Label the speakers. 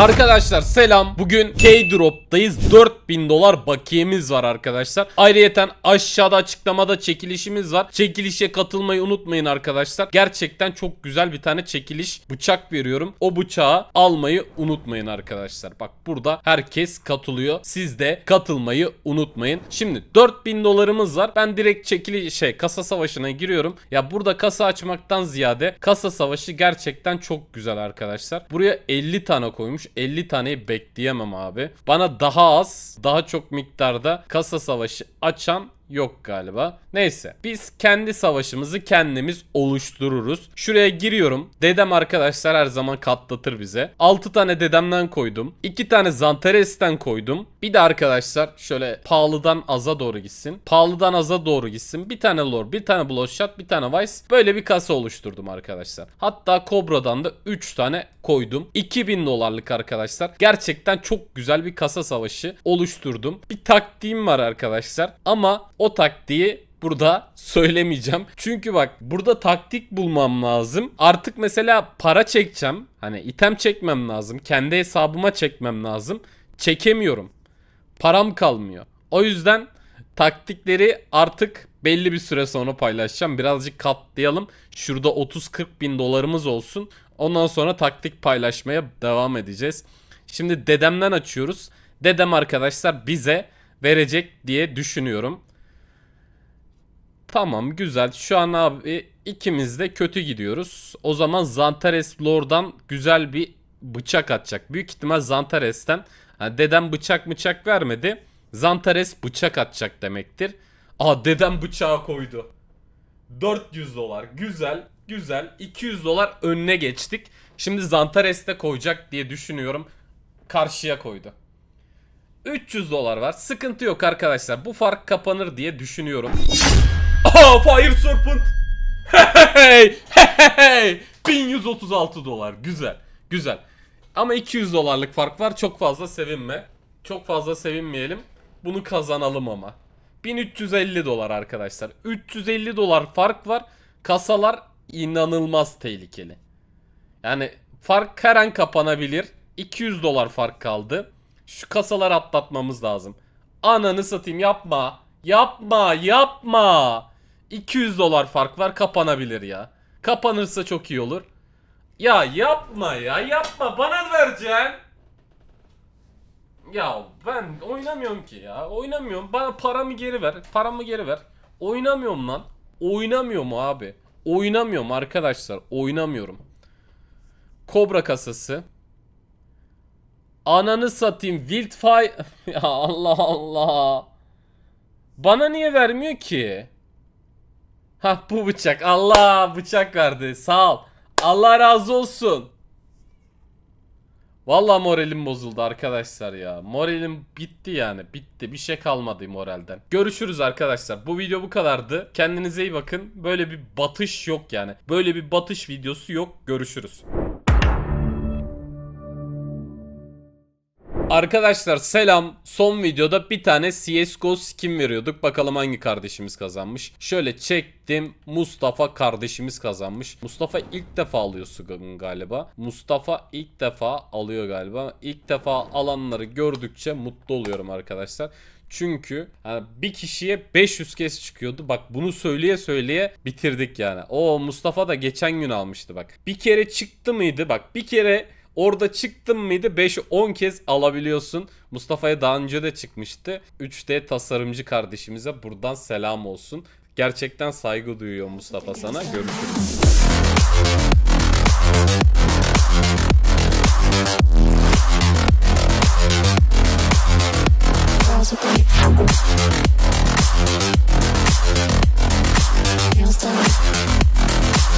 Speaker 1: Arkadaşlar selam. Bugün K-Drop'tayız. 4000 dolar bakiyemiz var arkadaşlar. Ayrıyeten aşağıda açıklamada çekilişimiz var. Çekilişe katılmayı unutmayın arkadaşlar. Gerçekten çok güzel bir tane çekiliş bıçak veriyorum. O bıçağı almayı unutmayın arkadaşlar. Bak burada herkes katılıyor. Siz de katılmayı unutmayın. Şimdi 4000 dolarımız var. Ben direkt çekiliş şey kasa savaşına giriyorum. Ya burada kasa açmaktan ziyade kasa savaşı gerçekten çok güzel arkadaşlar. Buraya 50 tane koymuş. 50 tane bekleyemem abi. Bana daha az, daha çok miktarda kasa savaşı açan Yok galiba. Neyse. Biz kendi savaşımızı kendimiz oluştururuz. Şuraya giriyorum. Dedem arkadaşlar her zaman katlatır bize. 6 tane dedemden koydum. 2 tane Zantares'ten koydum. Bir de arkadaşlar şöyle pahalıdan aza doğru gitsin. Pahalıdan aza doğru gitsin. Bir tane lore, bir tane bloodshot, bir tane vice. Böyle bir kasa oluşturdum arkadaşlar. Hatta Cobra'dan da 3 tane koydum. 2000 dolarlık arkadaşlar. Gerçekten çok güzel bir kasa savaşı oluşturdum. Bir taktiğim var arkadaşlar. Ama o taktiği burada söylemeyeceğim. Çünkü bak burada taktik bulmam lazım. Artık mesela para çekeceğim. Hani item çekmem lazım. Kendi hesabıma çekmem lazım. Çekemiyorum. Param kalmıyor. O yüzden taktikleri artık belli bir süre sonra paylaşacağım. Birazcık katlayalım. Şurada 30-40 bin dolarımız olsun. Ondan sonra taktik paylaşmaya devam edeceğiz. Şimdi dedemden açıyoruz. Dedem arkadaşlar bize verecek diye düşünüyorum. Tamam güzel. Şu an abi ikimiz de kötü gidiyoruz. O zaman Zantares Lord'dan güzel bir bıçak atacak. Büyük ihtimal Zantares'ten. Yani dedem bıçak bıçak vermedi. Zantares bıçak atacak demektir. Aa dedem bıçağı koydu. 400 dolar. Güzel. Güzel. 200 dolar önüne geçtik. Şimdi Zantares de koyacak diye düşünüyorum. Karşıya koydu. 300 dolar var. Sıkıntı yok arkadaşlar. Bu fark kapanır diye düşünüyorum. Aha Fire Serpent. Hey hey hey. 1136 dolar güzel güzel. Ama 200 dolarlık fark var çok fazla sevinme. Çok fazla sevinmeyelim. Bunu kazanalım ama. 1350 dolar arkadaşlar. 350 dolar fark var. Kasalar inanılmaz tehlikeli. Yani fark her an kapanabilir. 200 dolar fark kaldı. Şu kasaları atlatmamız lazım. Ananı satayım yapma. Yapma yapma. 200 dolar fark var kapanabilir ya. Kapanırsa çok iyi olur. Ya yapma ya yapma bana vereceksin. Ya ben oynamıyorum ki ya oynamıyorum bana paramı geri ver paramı geri ver. Oynamıyorum lan oynamıyorum abi oynamıyorum arkadaşlar oynamıyorum. Kobra kasası. Ananı satayım Wildfire. ya Allah Allah. Bana niye vermiyor ki? Ha bu bıçak. Allah bıçak verdi. Sağ ol. Allah razı olsun. Valla moralim bozuldu arkadaşlar ya. Moralim bitti yani. Bitti. Bir şey kalmadı moralden. Görüşürüz arkadaşlar. Bu video bu kadardı. Kendinize iyi bakın. Böyle bir batış yok yani. Böyle bir batış videosu yok. Görüşürüz. Arkadaşlar selam. Son videoda bir tane CSGO skin veriyorduk. Bakalım hangi kardeşimiz kazanmış. Şöyle çektim. Mustafa kardeşimiz kazanmış. Mustafa ilk defa alıyor galiba. Mustafa ilk defa alıyor galiba. İlk defa alanları gördükçe mutlu oluyorum arkadaşlar. Çünkü yani bir kişiye 500 kez çıkıyordu. Bak bunu söyleye söyleye bitirdik yani. O Mustafa da geçen gün almıştı bak. Bir kere çıktı mıydı? Bak bir kere Orada çıktın mıydı 5-10 kez alabiliyorsun. Mustafa'ya daha önce de çıkmıştı. 3D tasarımcı kardeşimize buradan selam olsun. Gerçekten saygı duyuyor Mustafa sana. Görüşürüz. Thank